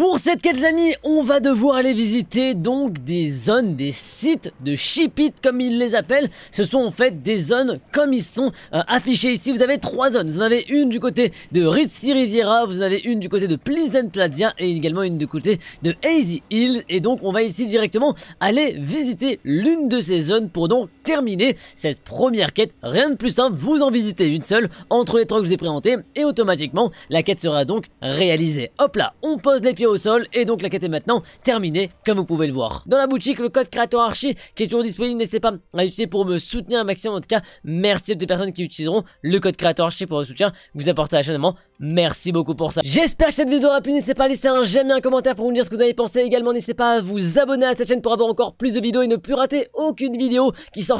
Pour cette quête, les amis, on va devoir aller visiter donc des zones, des sites de shipit comme ils les appellent. Ce sont en fait des zones comme ils sont euh, affichés ici. Vous avez trois zones. Vous en avez une du côté de Ritzy Riviera, vous en avez une du côté de Pleasant Pladia et également une du côté de Hazy Hills Et donc on va ici directement aller visiter l'une de ces zones pour donc terminé cette première quête. Rien de plus simple, vous en visitez une seule entre les trois que je vous ai présentées et automatiquement la quête sera donc réalisée. Hop là, on pose les pieds au sol et donc la quête est maintenant terminée comme vous pouvez le voir. Dans la boutique, le code créateur archi qui est toujours disponible, n'hésitez pas à l'utiliser pour me soutenir un maximum. En tout cas, merci à toutes les personnes qui utiliseront le code créateur archi pour le soutien vous apportez à la chaîne. merci beaucoup pour ça. J'espère que cette vidéo aura plu. N'hésitez pas à laisser un j'aime et un commentaire pour me dire ce que vous avez pensé. Également, n'hésitez pas à vous abonner à cette chaîne pour avoir encore plus de vidéos et ne plus rater aucune vidéo qui sort